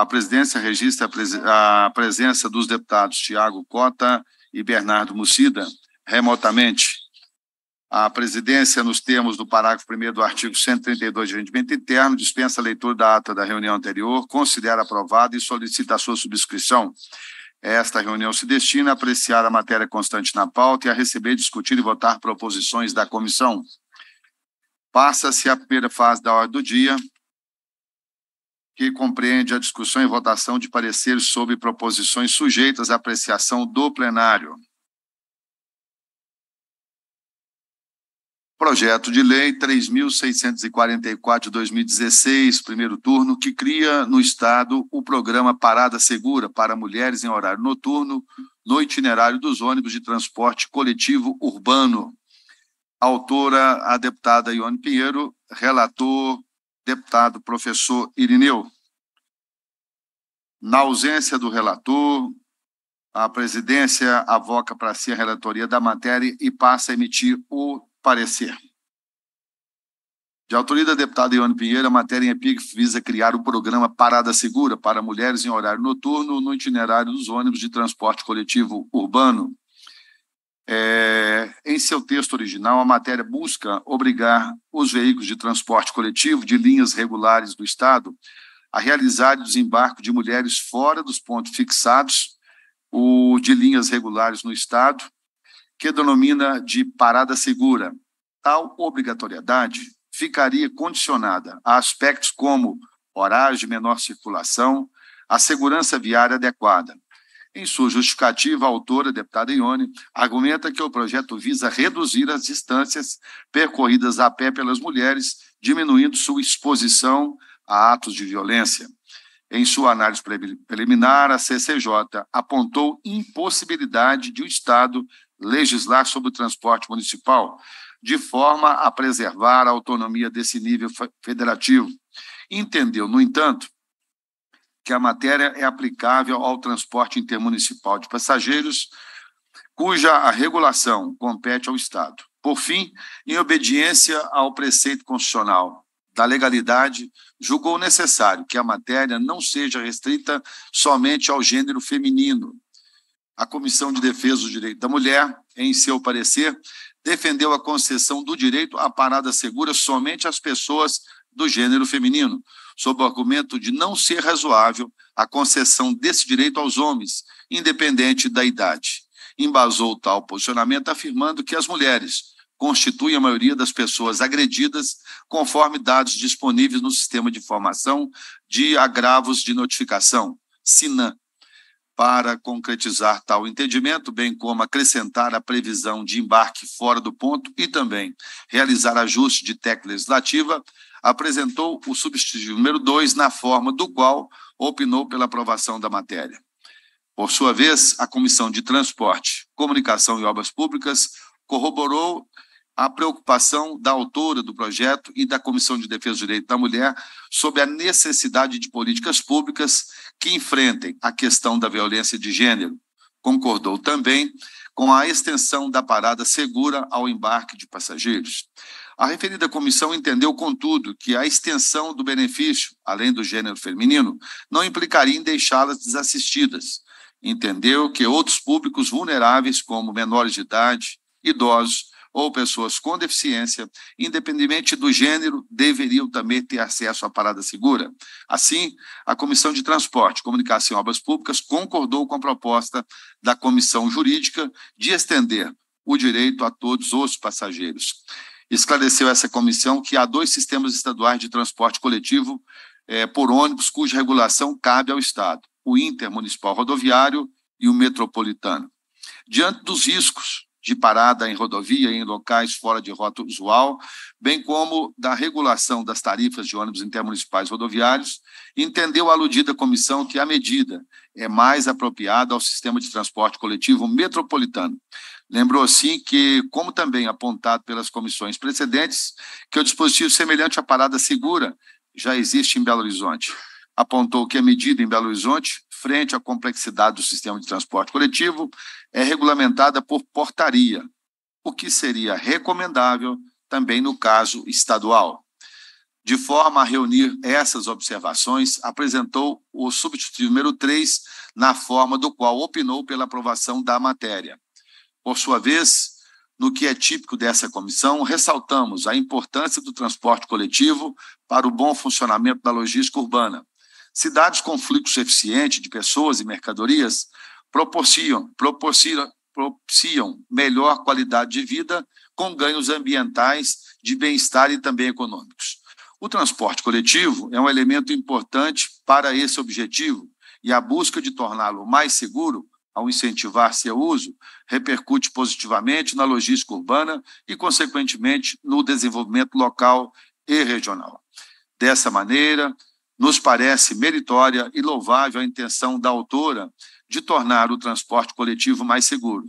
A presidência registra a, presença dos deputados Tiago Cota e Bernardo Mucida, remotamente. A presidência, nos termos do parágrafo 1 do artigo 132 de Rendimento Interno, dispensa a leitura da ata da reunião anterior, considera aprovada e solicita a sua subscrição. Esta reunião se destina a apreciar a matéria constante na pauta e a receber, discutir e votar proposições da comissão. Passa-se a primeira fase da ordem do dia, que compreende a discussão e votação de pareceres sobre proposições sujeitas à apreciação do plenário. Projeto de Lei 3.644 de 2016, primeiro turno, que cria no Estado o programa Parada Segura para mulheres em horário noturno no itinerário dos ônibus de transporte coletivo urbano. Autora, a deputada Ione Pinheiro, relator, deputado professor Irineu. Na ausência do relator, a presidência avoca para si a relatoria da matéria e passa a emitir o parecer. De autoria da deputada Ione Pinheiro, a matéria em EPIG visa criar o programa Parada Segura para mulheres em horário noturno no itinerário dos ônibus de transporte coletivo urbano. É, em seu texto original, a matéria busca obrigar os veículos de transporte coletivo de linhas regulares do Estado a realizar o desembarque de mulheres fora dos pontos fixados, o de linhas regulares no Estado, que denomina de parada segura. Tal obrigatoriedade ficaria condicionada a aspectos como horários de menor circulação, a segurança viária adequada, em sua justificativa, a autora, a deputada Ione, argumenta que o projeto visa reduzir as distâncias percorridas a pé pelas mulheres, diminuindo sua exposição a atos de violência. Em sua análise preliminar, a CCJ apontou impossibilidade de o Estado legislar sobre o transporte municipal, de forma a preservar a autonomia desse nível federativo. Entendeu, no entanto, que a matéria é aplicável ao transporte intermunicipal de passageiros, cuja a regulação compete ao Estado. Por fim, em obediência ao preceito constitucional da legalidade, julgou necessário que a matéria não seja restrita somente ao gênero feminino. A Comissão de Defesa do Direito da Mulher, em seu parecer, defendeu a concessão do direito à parada segura somente às pessoas do gênero feminino, sob o argumento de não ser razoável a concessão desse direito aos homens, independente da idade. Embasou tal posicionamento afirmando que as mulheres constituem a maioria das pessoas agredidas, conforme dados disponíveis no Sistema de Informação de Agravos de Notificação, SINAM, para concretizar tal entendimento, bem como acrescentar a previsão de embarque fora do ponto e também realizar ajuste de técnica legislativa, apresentou o substitutivo número 2 na forma do qual opinou pela aprovação da matéria. Por sua vez, a Comissão de Transporte, Comunicação e Obras Públicas corroborou a preocupação da autora do projeto e da Comissão de Defesa do Direito da Mulher sobre a necessidade de políticas públicas que enfrentem a questão da violência de gênero. Concordou também com a extensão da parada segura ao embarque de passageiros. A referida comissão entendeu, contudo, que a extensão do benefício, além do gênero feminino, não implicaria em deixá-las desassistidas. Entendeu que outros públicos vulneráveis, como menores de idade, idosos, ou pessoas com deficiência, independente do gênero, deveriam também ter acesso à parada segura. Assim, a Comissão de Transporte, Comunicação e Obras Públicas concordou com a proposta da Comissão Jurídica de estender o direito a todos os passageiros. Esclareceu essa comissão que há dois sistemas estaduais de transporte coletivo é, por ônibus cuja regulação cabe ao Estado: o intermunicipal rodoviário e o metropolitano. Diante dos riscos de parada em rodovia e em locais fora de rota usual, bem como da regulação das tarifas de ônibus intermunicipais rodoviários, entendeu a aludida comissão que a medida é mais apropriada ao sistema de transporte coletivo metropolitano. Lembrou, assim que, como também apontado pelas comissões precedentes, que o dispositivo semelhante à parada segura já existe em Belo Horizonte. Apontou que a medida em Belo Horizonte frente à complexidade do sistema de transporte coletivo, é regulamentada por portaria, o que seria recomendável também no caso estadual. De forma a reunir essas observações, apresentou o substitutivo número 3, na forma do qual opinou pela aprovação da matéria. Por sua vez, no que é típico dessa comissão, ressaltamos a importância do transporte coletivo para o bom funcionamento da logística urbana. Cidades com fluxo eficiente de pessoas e mercadorias proporcionam, proporcionam, propiciam melhor qualidade de vida, com ganhos ambientais, de bem-estar e também econômicos. O transporte coletivo é um elemento importante para esse objetivo e a busca de torná-lo mais seguro, ao incentivar seu uso, repercute positivamente na logística urbana e, consequentemente, no desenvolvimento local e regional. Dessa maneira, nos parece meritória e louvável a intenção da autora de tornar o transporte coletivo mais seguro.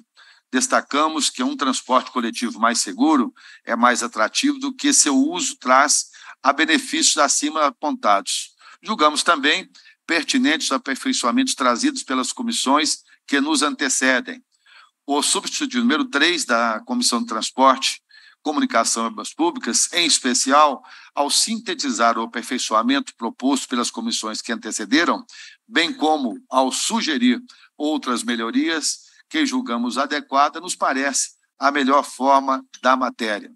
Destacamos que um transporte coletivo mais seguro é mais atrativo do que seu uso traz a benefícios acima apontados. Julgamos também pertinentes os aperfeiçoamentos trazidos pelas comissões que nos antecedem. O substituto número 3 da Comissão de Transporte, Comunicação e Obras Públicas, em especial, ao sintetizar o aperfeiçoamento proposto pelas comissões que antecederam, bem como ao sugerir outras melhorias que julgamos adequada, nos parece a melhor forma da matéria.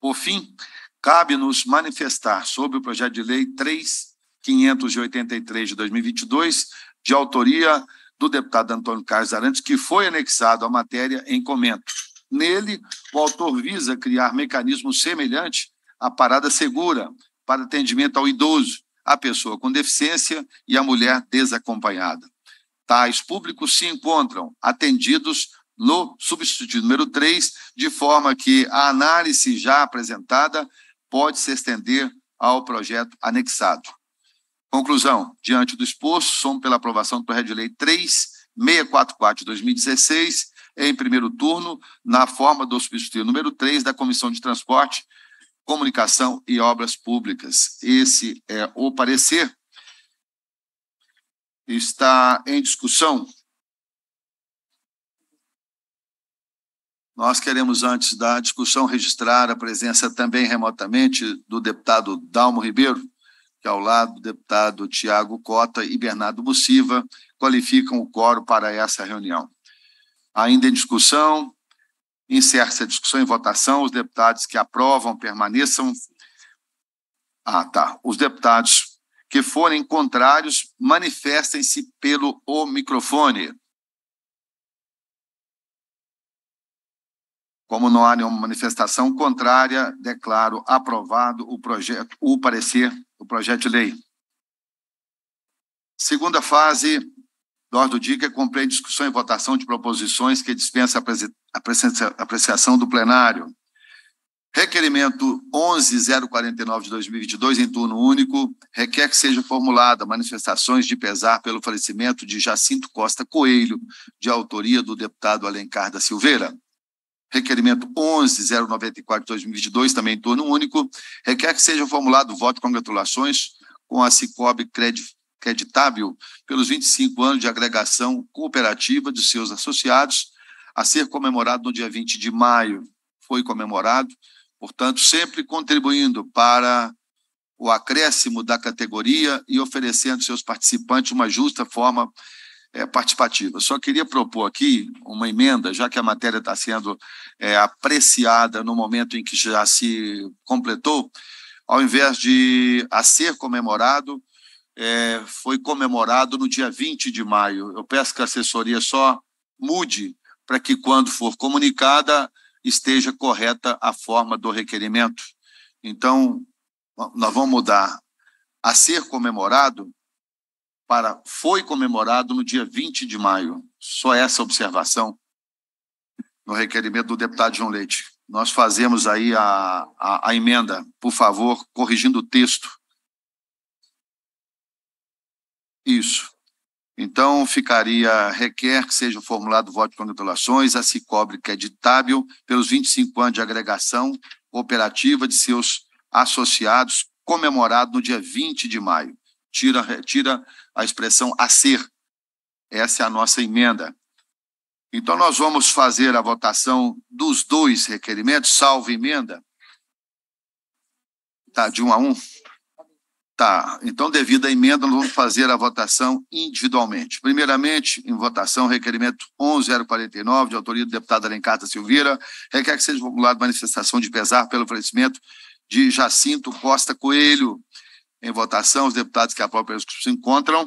Por fim, cabe-nos manifestar sobre o projeto de lei 3583 de 2022, de autoria do deputado Antônio Carlos Arantes, que foi anexado à matéria em comento. Nele, o autor visa criar mecanismos semelhantes à parada segura para atendimento ao idoso, a pessoa com deficiência e a mulher desacompanhada. Tais públicos se encontram atendidos no substituto número 3, de forma que a análise já apresentada pode se estender ao projeto anexado. Conclusão: diante do exposto, somo pela aprovação do projeto de lei 3644 de 2016, em primeiro turno, na forma do substituto número 3 da Comissão de Transporte, Comunicação e Obras Públicas. Esse é o parecer. Está em discussão. Nós queremos, antes da discussão, registrar a presença também remotamente do deputado Dalmo Ribeiro, que, ao lado do deputado Tiago Cota e Bernardo Bussiva, qualificam o coro para essa reunião. Ainda em discussão, Encerra-se a discussão e votação. Os deputados que aprovam permaneçam. Ah, tá. Os deputados que forem contrários, manifestem-se pelo o microfone. Como não há nenhuma manifestação contrária, declaro aprovado o projeto, o parecer, o projeto de lei. Segunda fase do dia Dica compreende discussão e votação de proposições que dispensa a apreciação do plenário. Requerimento 11049 de 2022, em turno único, requer que seja formulada manifestações de pesar pelo falecimento de Jacinto Costa Coelho, de autoria do deputado Alencar da Silveira. Requerimento 11094 de 2022, também em turno único, requer que seja formulado voto de congratulações com a Cicobi Credit creditável pelos 25 anos de agregação cooperativa de seus associados, a ser comemorado no dia 20 de maio. Foi comemorado, portanto, sempre contribuindo para o acréscimo da categoria e oferecendo seus participantes uma justa forma é, participativa. Só queria propor aqui uma emenda, já que a matéria está sendo é, apreciada no momento em que já se completou, ao invés de a ser comemorado, é, foi comemorado no dia 20 de maio. Eu peço que a assessoria só mude para que, quando for comunicada, esteja correta a forma do requerimento. Então, nós vamos mudar a ser comemorado para foi comemorado no dia 20 de maio. Só essa observação no requerimento do deputado João Leite. Nós fazemos aí a, a, a emenda, por favor, corrigindo o texto isso. Então, ficaria requer que seja formulado voto de congratulações a Cicobre, que é ditável, pelos 25 anos de agregação operativa de seus associados, comemorado no dia 20 de maio. Tira, tira a expressão a ser. Essa é a nossa emenda. Então, nós vamos fazer a votação dos dois requerimentos, salvo emenda. Tá, de um a um. Tá, então, devido à emenda, nós vamos fazer a votação individualmente. Primeiramente, em votação, requerimento 11049, de autoria do deputado Alencar da Silveira, requer que seja formulada manifestação de pesar pelo falecimento de Jacinto Costa Coelho. Em votação, os deputados que aprovam se encontram,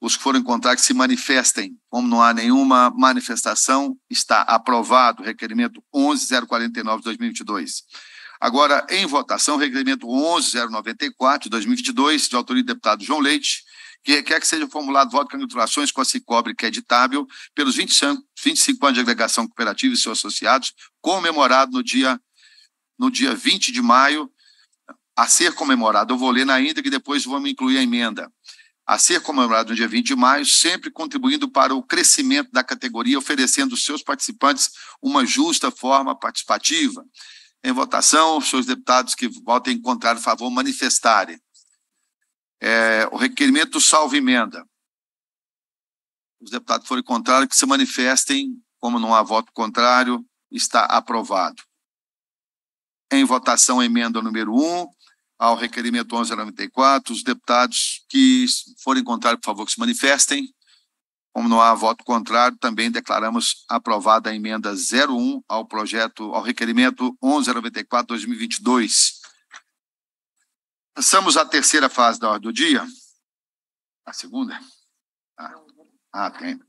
os que foram encontrar que se manifestem. Como não há nenhuma manifestação, está aprovado o requerimento 11049 de 2022. Agora, em votação, o Regulamento 11094 de 2022, de autoria do deputado João Leite, que requer que seja formulado voto de congratulações com a Cicobre, que é editável, pelos 25, 25 anos de agregação cooperativa e seus associados, comemorado no dia, no dia 20 de maio, a ser comemorado. Eu vou ler na íntegra e depois vamos incluir a emenda a ser comemorado no dia 20 de maio, sempre contribuindo para o crescimento da categoria, oferecendo aos seus participantes uma justa forma participativa. Em votação, os senhores deputados que votem contrário por favor manifestarem. É, o requerimento salvo emenda. Os deputados forem contrários, que se manifestem. Como não há voto contrário, está aprovado. Em votação, emenda número 1 ao requerimento 1194. Os deputados que forem contrários, por favor, que se manifestem. Como não há voto contrário, também declaramos aprovada a emenda 01 ao projeto, ao requerimento 1194-2022. Passamos à terceira fase da ordem do dia. A segunda? Ah, ah, tem.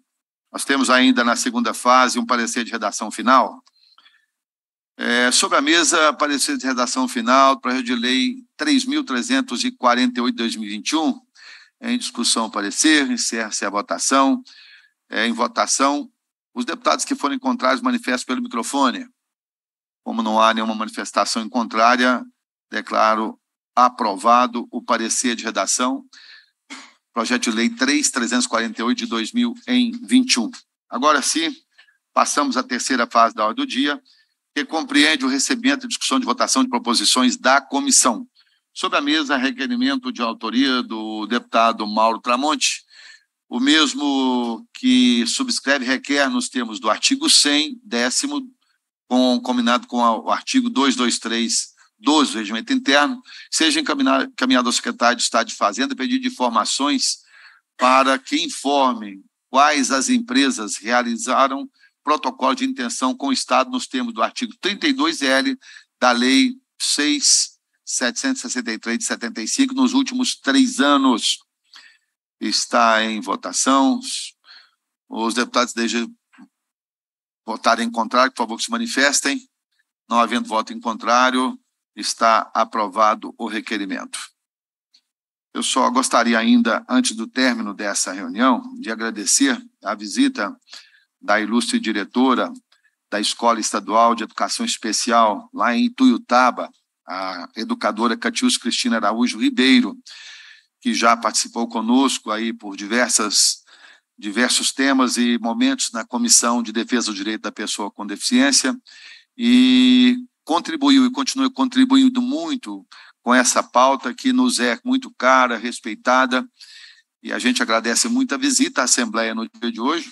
Nós temos ainda na segunda fase um parecer de redação final. É, sobre a mesa, parecer de redação final, projeto de lei 3.348-2021, é em discussão, o parecer. Encerra-se a votação. É, em votação, os deputados que forem contrários manifestam pelo microfone. Como não há nenhuma manifestação em contrária, declaro aprovado o parecer de redação. Projeto de Lei 3.348 de 2021. Agora sim, passamos à terceira fase da ordem do dia, que compreende o recebimento e discussão de votação de proposições da comissão. Sobre a mesa, requerimento de autoria do deputado Mauro Tramonte, o mesmo que subscreve requer nos termos do artigo 100, décimo, com, combinado com o artigo 223, 12 do Regimento Interno, seja encaminhado ao secretário de Estado de Fazenda pedido de informações para que informe quais as empresas realizaram protocolo de intenção com o Estado nos termos do artigo 32L da Lei 6 763 de 75 nos últimos três anos. Está em votação. Os deputados desde votarem em contrário, por favor, que se manifestem. Não havendo voto em contrário, está aprovado o requerimento. Eu só gostaria ainda, antes do término dessa reunião, de agradecer a visita da ilustre diretora da Escola Estadual de Educação Especial, lá em Ituiutaba, a educadora Catius Cristina Araújo Ribeiro, que já participou conosco aí por diversas diversos temas e momentos na Comissão de Defesa do Direito da Pessoa com Deficiência e contribuiu e continua contribuindo muito com essa pauta que nos é muito cara, respeitada, e a gente agradece muito a visita à Assembleia no dia de hoje,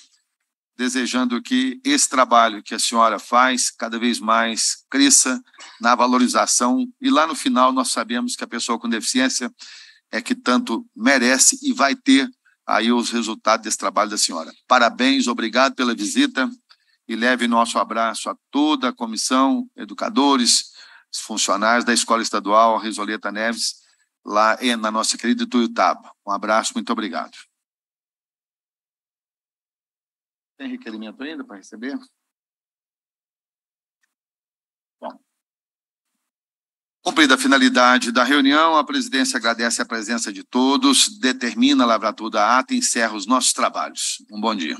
desejando que esse trabalho que a senhora faz cada vez mais cresça na valorização e lá no final nós sabemos que a pessoa com deficiência é que tanto merece e vai ter aí os resultados desse trabalho da senhora. Parabéns, obrigado pela visita e leve nosso abraço a toda a comissão, educadores, funcionários da Escola Estadual Risoleta Neves, lá na nossa querida Tuiutaba. Um abraço, muito obrigado. Tem requerimento ainda para receber? Bom. Cumprida a finalidade da reunião, a presidência agradece a presença de todos, determina a lavratura da ata e encerra os nossos trabalhos. Um bom dia.